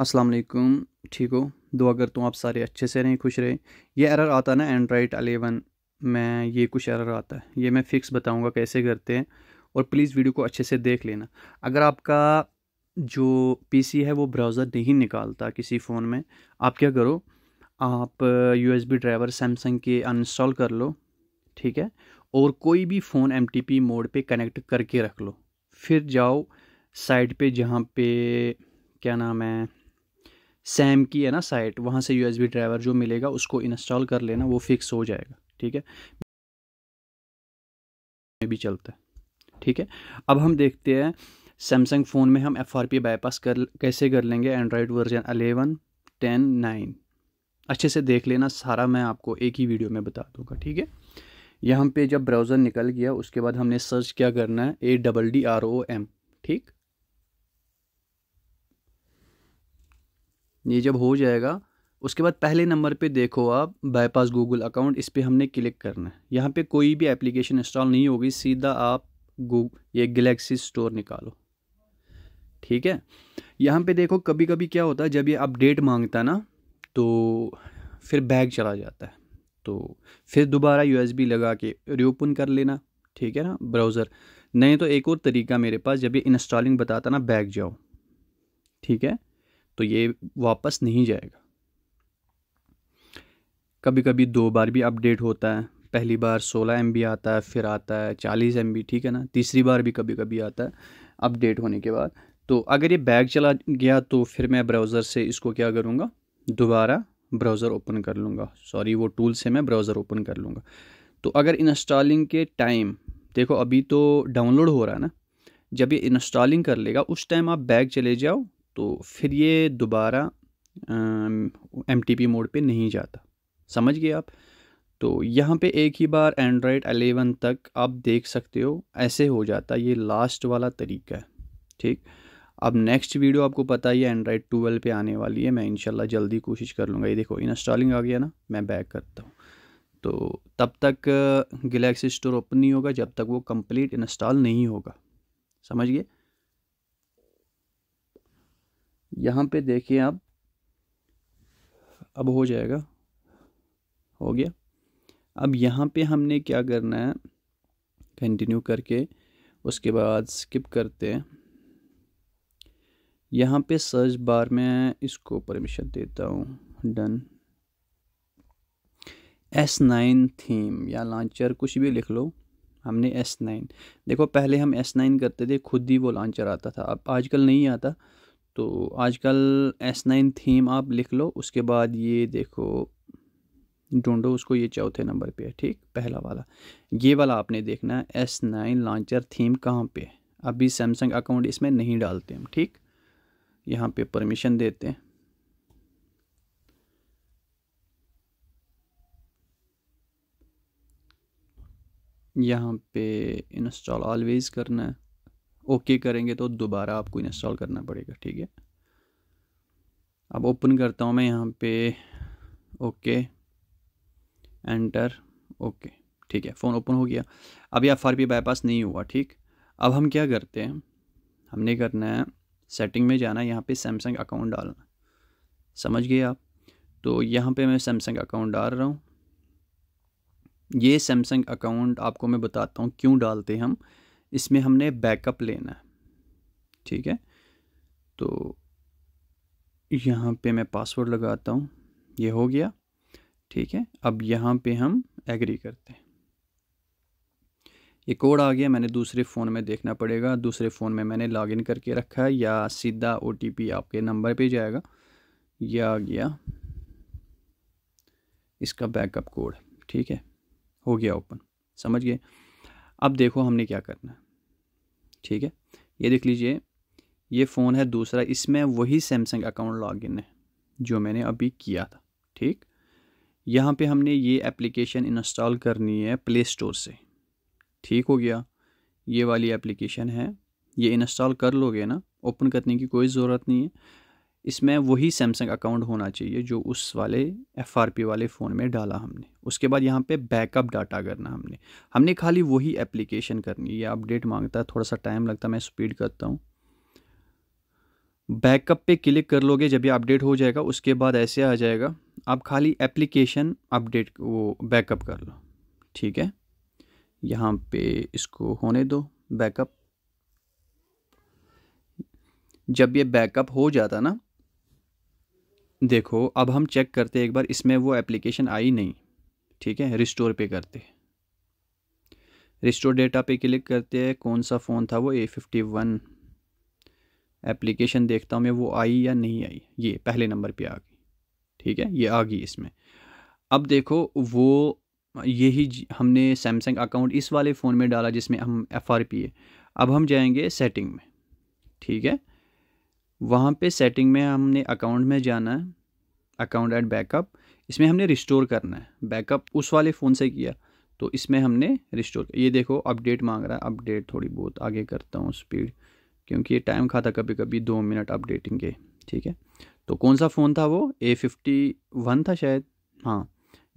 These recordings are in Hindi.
अस्सलाम वालेकुम ठीक हो दो अगर तुम आप सारे अच्छे से रहें खुश रहें ये एरर आता ना एंड्राइड अलेवन में ये कुछ एरर आता है ये मैं फ़िक्स बताऊँगा कैसे करते हैं और प्लीज़ वीडियो को अच्छे से देख लेना अगर आपका जो पीसी है वो ब्राउज़र नहीं निकालता किसी फ़ोन में आप क्या करो आप यूएसबी ड्राइवर सैमसंग के अनइंस्टॉल कर लो ठीक है और कोई भी फ़ोन एम मोड पे कनेक्ट करके रख लो फिर जाओ साइड पे जहाँ पे क्या नाम है सैम की है ना साइट वहाँ से यूएसबी ड्राइवर जो मिलेगा उसको इंस्टॉल कर लेना वो फिक्स हो जाएगा ठीक है में भी चलता है ठीक है अब हम देखते हैं सैमसंग फ़ोन में हम एफ आर पी बाईपास कर कैसे कर लेंगे Android version eleven ten nine अच्छे से देख लेना सारा मैं आपको एक ही वीडियो में बता दूंगा ठीक है यहाँ पे जब ब्राउज़र निकल गया उसके बाद हमने सर्च क्या करना है A double D R O M ठीक ये जब हो जाएगा उसके बाद पहले नंबर पे देखो आप बाईपास गूगल अकाउंट इस पर हमने क्लिक करना है यहाँ पे कोई भी एप्लीकेशन इंस्टॉल नहीं होगी सीधा आप ये गलेक्सी स्टोर निकालो ठीक है यहाँ पे देखो कभी कभी क्या होता है जब ये अपडेट मांगता ना तो फिर बैग चला जाता है तो फिर दोबारा यू लगा के रिओपन कर लेना ठीक है ना ब्राउज़र नहीं तो एक और तरीका मेरे पास जब ये इंस्टॉलिंग बताता ना बैग जाओ ठीक है तो ये वापस नहीं जाएगा कभी कभी दो बार भी अपडेट होता है पहली बार 16 एम आता है फिर आता है चालीस एम ठीक है ना तीसरी बार भी कभी कभी आता है अपडेट होने के बाद तो अगर ये बैग चला गया तो फिर मैं ब्राउज़र से इसको क्या करूँगा दोबारा ब्राउज़र ओपन कर लूँगा सॉरी वो टूल से मैं ब्राउज़र ओपन कर लूँगा तो अगर इंस्टॉलिंग के टाइम देखो अभी तो डाउनलोड हो रहा है ना जब ये इंस्टॉलिंग कर लेगा उस टाइम आप बैग चले जाओ तो फिर ये दोबारा एम टी पी मोड पे नहीं जाता समझ गए आप तो यहाँ पे एक ही बार एंड्रॉयड 11 तक आप देख सकते हो ऐसे हो जाता ये लास्ट वाला तरीका है ठीक अब नेक्स्ट वीडियो आपको पता ही है एंड्रॉयड 12 पे आने वाली है मैं इनशाला जल्दी कोशिश कर लूँगा ये देखो इंस्टॉलिंग आ गया ना मैं बैक करता हूँ तो तब तक गलेक्सी स्टोर ओपन नहीं होगा जब तक वो कंप्लीट इंस्टॉल नहीं होगा समझ गए यहाँ पे देखिए आप अब हो जाएगा हो गया अब यहाँ पे हमने क्या करना है कंटिन्यू करके उसके बाद स्किप करते हैं यहाँ पे सर्च बार में इसको परमिशन देता हूँ डन एस नाइन थीम या लॉन्चर कुछ भी लिख लो हमने एस नाइन देखो पहले हम एस नाइन करते थे खुद ही वो लॉन्चर आता था अब आजकल नहीं आता तो आजकल एस नाइन थीम आप लिख लो उसके बाद ये देखो ढूंढो उसको ये चौथे नंबर पे है ठीक पहला वाला ये वाला आपने देखना है एस नाइन लॉन्चर थीम कहाँ पे है अभी सैमसंग अकाउंट इसमें नहीं डालते हम ठीक यहाँ पे परमिशन देते हैं यहाँ पे इंस्टॉल ऑलवेज करना है ओके करेंगे तो दोबारा आपको इंस्टॉल करना पड़ेगा ठीक है अब ओपन करता हूँ मैं यहाँ पे ओके एंटर ओके ठीक है फ़ोन ओपन हो गया अभी एफ आर पी बाईपास नहीं हुआ ठीक अब हम क्या करते हैं हमने करना है सेटिंग में जाना है यहाँ पर सैमसंग अकाउंट डालना समझ गए आप तो यहाँ पे मैं सैमसंग अकाउंट डाल रहा हूँ ये सैमसंग अकाउंट आपको मैं बताता हूँ क्यों डालते हैं हम इसमें हमने बैकअप लेना है ठीक है तो यहाँ पे मैं पासवर्ड लगाता हूँ ये हो गया ठीक है अब यहाँ पे हम एग्री करते हैं ये कोड आ गया मैंने दूसरे फ़ोन में देखना पड़ेगा दूसरे फ़ोन में मैंने लॉगिन करके रखा है या सीधा ओ आपके नंबर पे जाएगा यह आ गया इसका बैकअप कोड ठीक है हो गया ओपन समझ गए अब देखो हमने क्या करना है ठीक है ये देख लीजिए ये फ़ोन है दूसरा इसमें वही सैमसंग अकाउंट लॉगिन है जो मैंने अभी किया था ठीक यहाँ पे हमने ये एप्लीकेशन इंस्टॉल करनी है प्ले स्टोर से ठीक हो गया ये वाली एप्लीकेशन है ये इंस्टॉल कर लोगे ना ओपन करने की कोई ज़रूरत नहीं है इसमें वही सैमसंग अकाउंट होना चाहिए जो उस वाले एफ वाले फ़ोन में डाला हमने उसके बाद यहाँ पे बैकअप डाटा करना हमने हमने खाली वही एप्लीकेशन करनी है अपडेट मांगता है थोड़ा सा टाइम लगता है मैं स्पीड करता हूँ बैकअप पे क्लिक कर लोगे जब ये अपडेट हो जाएगा उसके बाद ऐसे आ जाएगा आप खाली एप्लीकेशन अपडेट वो बैकअप कर लो ठीक है यहाँ पे इसको होने दो बैकअप जब ये बैकअप हो जाता ना देखो अब हम चेक करते एक बार इसमें वो एप्लीकेशन आई नहीं ठीक है रिस्टोर पे करते रिस्टोर डेटा पे क्लिक करते हैं कौन सा फ़ोन था वो ए फिफ्टी वन एप्लीकेशन देखता हूँ मैं वो आई या नहीं आई ये पहले नंबर पे आ गई ठीक है ये आ गई इसमें अब देखो वो यही हमने सैमसंग अकाउंट इस वाले फ़ोन में डाला जिसमें हम एफ आर पी है अब हम जाएंगे सेटिंग में ठीक है वहाँ पे सेटिंग में हमने अकाउंट में जाना है अकाउंट एंड बैकअप इसमें हमने रिस्टोर करना है बैकअप उस वाले फ़ोन से किया तो इसमें हमने रिस्टोर ये देखो अपडेट मांग रहा है अपडेट थोड़ी बहुत आगे करता हूँ स्पीड क्योंकि ये टाइम खाता कभी कभी दो मिनट अपडेटिंग के ठीक है तो कौन सा फ़ोन था वो ए फिफ्टी वन था शायद हाँ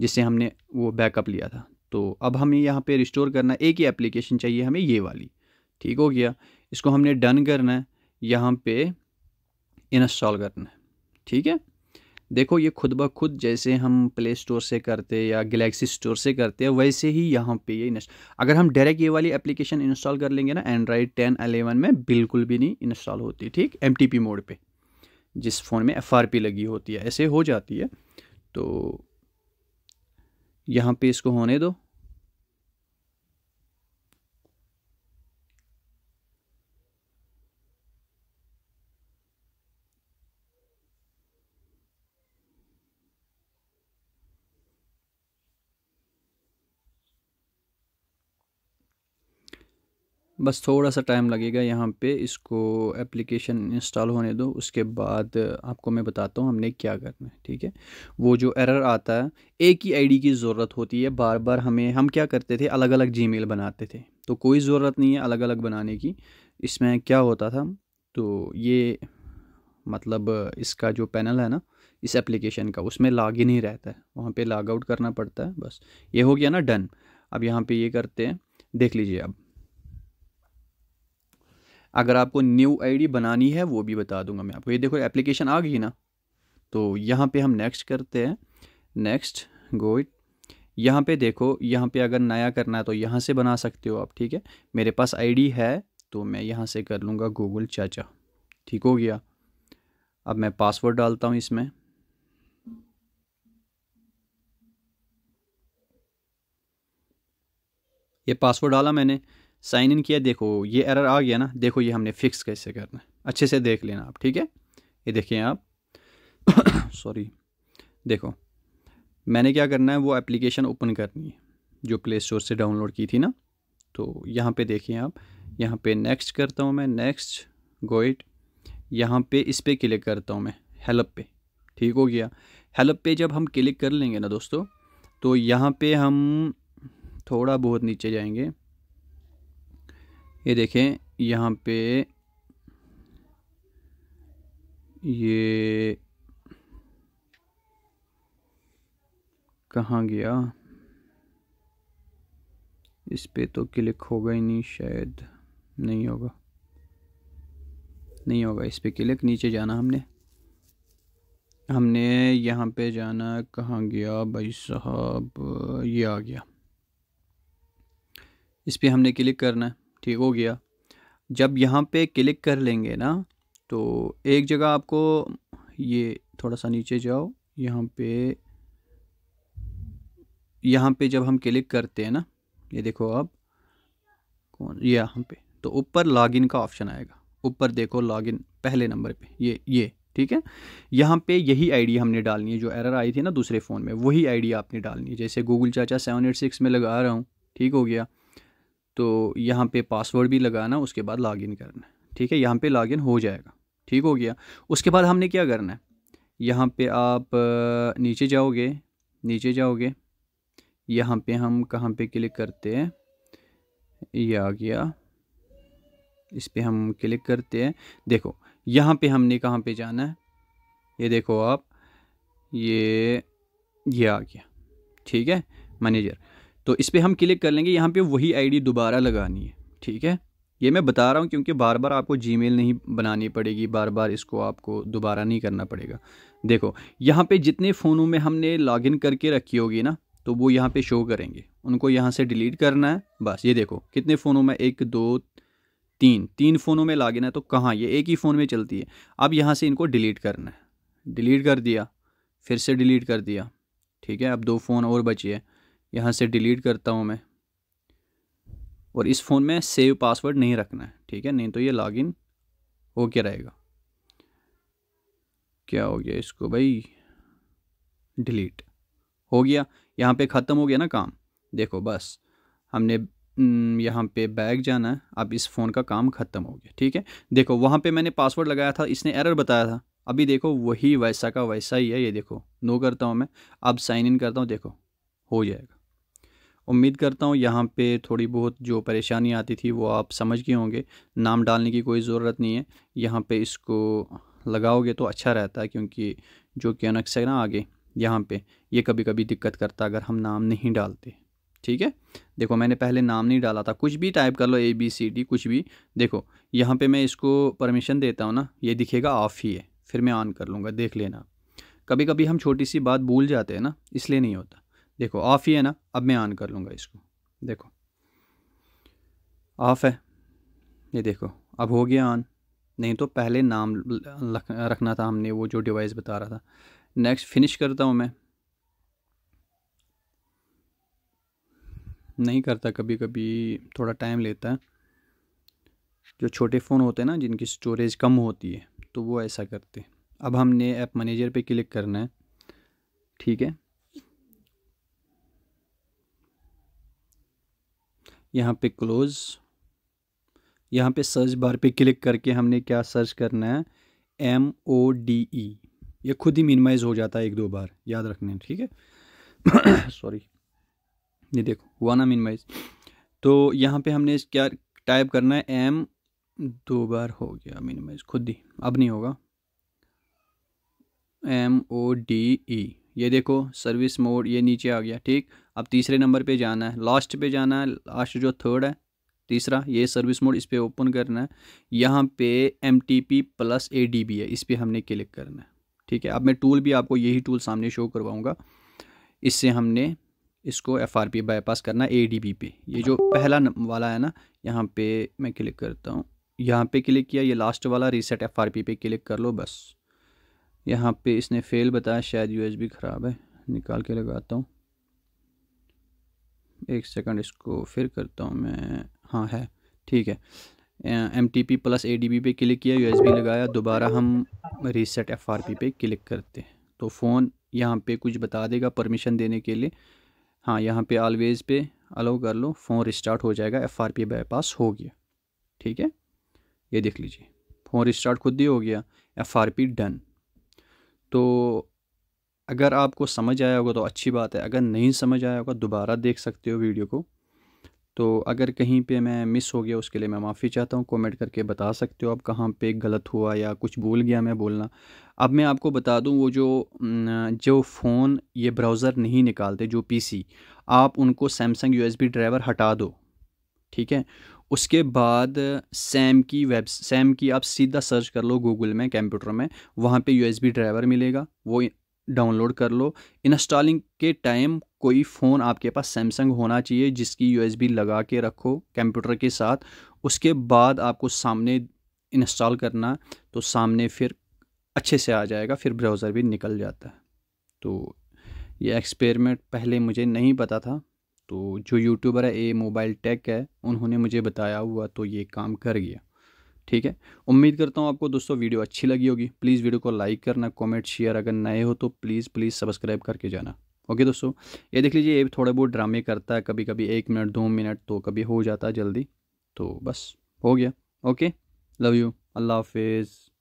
जिससे हमने वो बैकअप लिया था तो अब हमें यहाँ पे रिस्टोर करना एक ही एप्लीकेशन चाहिए हमें ये वाली ठीक हो गया इसको हमने डन करना है यहाँ पे इंस्टॉल करना है ठीक है देखो ये खुद ब खुद जैसे हम प्ले स्टोर से करते हैं या गलेक्सी स्टोर से करते हैं वैसे ही यहाँ पे ये अगर हम डायरेक्ट ये वाली एप्लीकेशन इंस्टॉल कर लेंगे ना एंड्रॉयड टेन अलेवन में बिल्कुल भी नहीं इंस्टॉल होती ठीक एम मोड पे जिस फ़ोन में एफ लगी होती है ऐसे हो जाती है तो यहाँ पे इसको होने दो बस थोड़ा सा टाइम लगेगा यहाँ पे इसको एप्लीकेशन इंस्टॉल होने दो उसके बाद आपको मैं बताता हूँ हमने क्या करना है ठीक है वो जो एरर आता है एक ही आईडी की ज़रूरत होती है बार बार हमें हम क्या करते थे अलग अलग जी बनाते थे तो कोई ज़रूरत नहीं है अलग अलग बनाने की इसमें क्या होता था तो ये मतलब इसका जो पैनल है ना इस एप्लीकेशन का उसमें लॉग ही नहीं रहता है वहाँ पे लॉग आउट करना पड़ता है बस ये हो गया ना डन अब यहाँ पे ये करते हैं देख लीजिए अब अगर आपको न्यू आईडी बनानी है वो भी बता दूंगा मैं आपको ये देखो एप्लीकेशन आ गई ना तो यहाँ पे हम नेक्स्ट करते हैं नेक्स्ट गो इट यहाँ पे देखो यहाँ पे अगर नया करना है तो यहाँ से बना सकते हो आप ठीक है मेरे पास आईडी है तो मैं यहाँ से कर लूँगा गूगल चाचा ठीक हो गया अब मैं पासवर्ड डालता हूँ इसमें ये पासवर्ड डाला मैंने साइन इन किया देखो ये एरर आ गया ना देखो ये हमने फिक्स कैसे करना है अच्छे से देख लेना आप ठीक है ये देखें आप सॉरी देखो मैंने क्या करना है वो एप्लीकेशन ओपन करनी है जो प्ले स्टोर से डाउनलोड की थी ना तो यहाँ पे देखिए आप यहाँ पे नेक्स्ट करता हूँ मैं नेक्स्ट गोइट यहाँ पे इस पर क्लिक करता हूँ मैं हेल्प पे ठीक हो गया हेल्प पे जब हम क्लिक कर लेंगे ना दोस्तों तो यहाँ पे हम थोड़ा बहुत नीचे जाएंगे ये देखें यहाँ पे ये कहाँ गया इस पे तो क्लिक होगा ही नहीं शायद नहीं होगा नहीं होगा इस पे क्लिक नीचे जाना हमने हमने यहाँ पे जाना कहाँ गया भाई साहब ये आ गया इस पे हमने क्लिक करना है ठीक हो गया जब यहाँ पे क्लिक कर लेंगे ना तो एक जगह आपको ये थोड़ा सा नीचे जाओ यहाँ पे यहाँ पे जब हम क्लिक करते हैं ना ये देखो आप कौन ये यहाँ पे तो ऊपर लॉगिन का ऑप्शन आएगा ऊपर देखो लॉगिन पहले नंबर पे ये ये ठीक है यहाँ पे यही आईडी हमने डालनी है जो एरर आई थी ना दूसरे फ़ोन में वही आईडी आपने डालनी है जैसे गूगल चाचा सेवन एट सिक्स में लगा रहा हूँ ठीक हो गया तो यहाँ पे पासवर्ड भी लगाना उसके बाद लॉगिन करना है ठीक है यहाँ पे लॉगिन हो जाएगा ठीक हो गया उसके बाद हमने क्या करना है यहाँ पे आप नीचे जाओगे नीचे जाओगे यहाँ पे हम कहाँ पे क्लिक करते हैं ये आ गया इस पर हम क्लिक करते हैं देखो यहाँ पे हमने कहाँ पे जाना है ये देखो आप ये ये आ गया ठीक है मैनेजर तो इस पर हम क्लिक कर लेंगे यहाँ पे वही आईडी दोबारा लगानी है ठीक है ये मैं बता रहा हूँ क्योंकि बार बार आपको जीमेल नहीं बनानी पड़ेगी बार बार इसको आपको दोबारा नहीं करना पड़ेगा देखो यहाँ पे जितने फ़ोनों में हमने लॉगिन करके रखी होगी ना तो वो यहाँ पे शो करेंगे उनको यहाँ से डिलीट करना है बस ये देखो कितने फ़ोनों में एक दो तीन तीन फ़ोनों में लॉगिन है तो कहाँ ये एक ही फ़ोन में चलती है अब यहाँ से इनको डिलीट करना है डिलीट कर दिया फिर से डिलीट कर दिया ठीक है अब दो फ़ोन और बचे हैं यहाँ से डिलीट करता हूँ मैं और इस फ़ोन में सेव पासवर्ड नहीं रखना है ठीक है नहीं तो ये लॉगिन होके रहेगा क्या हो गया इसको भाई डिलीट हो गया यहाँ पे ख़त्म हो गया ना काम देखो बस हमने यहाँ पे बैग जाना है अब इस फ़ोन का काम ख़त्म हो गया ठीक है देखो वहाँ पे मैंने पासवर्ड लगाया था इसने एरर बताया था अभी देखो वही वैसा का वैसा ही है ये देखो नो करता हूँ मैं अब साइन इन करता हूँ देखो हो जाएगा उम्मीद करता हूँ यहाँ पे थोड़ी बहुत जो परेशानी आती थी वो आप समझ गए होंगे नाम डालने की कोई ज़रूरत नहीं है यहाँ पे इसको लगाओगे तो अच्छा रहता है क्योंकि जो कि अनक्स है ना आगे यहाँ पे ये कभी कभी दिक्कत करता अगर हम नाम नहीं डालते ठीक है देखो मैंने पहले नाम नहीं डाला था कुछ भी टाइप कर लो ए बी सी डी कुछ भी देखो यहाँ पर मैं इसको परमिशन देता हूँ ना ये दिखेगा ऑफ़ ही है फिर मैं ऑन कर लूँगा देख लेना कभी कभी हम छोटी सी बात भूल जाते हैं ना इसलिए नहीं होता देखो ऑफ़ ही है ना अब मैं ऑन कर लूँगा इसको देखो ऑफ़ है ये देखो अब हो गया ऑन नहीं तो पहले नाम रखना था हमने वो जो डिवाइस बता रहा था नेक्स्ट फिनिश करता हूँ मैं नहीं करता कभी कभी थोड़ा टाइम लेता है जो छोटे फ़ोन होते हैं ना जिनकी स्टोरेज कम होती है तो वो ऐसा करते अब हमने ऐप मैनेजर पे क्लिक करना है ठीक है यहाँ पे क्लोज़ यहाँ पे सर्च बार पे क्लिक करके हमने क्या सर्च करना है एम ओ डी ई ये खुद ही मिनिमाइज हो जाता है एक दो बार याद रखने ठीक है सॉरी ये देखो हुआ ना मिनिमाइज तो यहाँ पे हमने क्या टाइप करना है एम दो बार हो गया मिनिमाइज खुद ही अब नहीं होगा एम ओ डी ई ये देखो सर्विस मोड ये नीचे आ गया ठीक अब तीसरे नंबर पे जाना है लास्ट पे जाना है लास्ट जो थर्ड है तीसरा ये सर्विस मोड इस पर ओपन करना है यहाँ पे M T P plus A D B है इस पर हमने क्लिक करना है ठीक है अब मैं टूल भी आपको यही टूल सामने शो करवाऊँगा इससे हमने इसको एफ आर पी बाईपास करना ए डी बी पे ये जो पहला वाला है ना यहाँ पे मैं क्लिक करता हूँ यहाँ पे क्लिक किया ये लास्ट वाला रीसेट एफ आर पी पे क्लिक कर लो बस यहाँ पे इसने फेल बताया शायद यूएसबी ख़राब है निकाल के लगाता हूँ एक सेकंड इसको फिर करता हूँ मैं हाँ है ठीक है M T P plus A D B पे क्लिक किया बी लगाया दोबारा हम रीसेट एफ आर पी पे क्लिक करते हैं तो फ़ोन यहाँ पे कुछ बता देगा परमिशन देने के लिए हाँ यहाँ पे ऑलवेज़ पे अलाउ कर लो फ़ोन रिस्टार्ट हो जाएगा एफ आर पी बाईपास हो गया ठीक है ये देख लीजिए फ़ोन रिस्टार्ट खुद ही हो गया एफ आर पी डन तो अगर आपको समझ आया होगा तो अच्छी बात है अगर नहीं समझ आया होगा दोबारा देख सकते हो वीडियो को तो अगर कहीं पे मैं मिस हो गया उसके लिए मैं माफ़ी चाहता हूँ कमेंट करके बता सकते हो आप कहाँ पे गलत हुआ या कुछ भूल गया मैं बोलना अब मैं आपको बता दूँ वो जो जो फ़ोन ये ब्राउज़र नहीं निकालते जो पीसी आप उनको सैमसंग यूएसबी ड्राइवर हटा दो ठीक है उसके बाद सैम की वेब सैम की आप सीधा सर्च कर लो गूगल में कंप्यूटर में वहाँ पे यूएसबी ड्राइवर मिलेगा वो डाउनलोड कर लो इंस्टॉलिंग के टाइम कोई फ़ोन आपके पास सैमसंग होना चाहिए जिसकी यूएसबी लगा के रखो कंप्यूटर के साथ उसके बाद आपको सामने इंस्टॉल करना तो सामने फिर अच्छे से आ जाएगा फिर ब्राउज़र भी निकल जाता है तो ये एक्सपेरिमेंट पहले मुझे नहीं पता था तो जो यूट्यूबर है ए मोबाइल टेक है उन्होंने मुझे बताया हुआ तो ये काम कर गया ठीक है उम्मीद करता हूँ आपको दोस्तों वीडियो अच्छी लगी होगी प्लीज़ वीडियो को लाइक करना कमेंट शेयर अगर नए हो तो प्लीज़ प्लीज़ सब्सक्राइब करके जाना ओके दोस्तों ये देख लीजिए ये थोड़े बहुत ड्रामे करता है कभी कभी एक मिनट दो मिनट तो कभी हो जाता है जल्दी तो बस हो गया ओके लव यू अल्लाह हाफिज़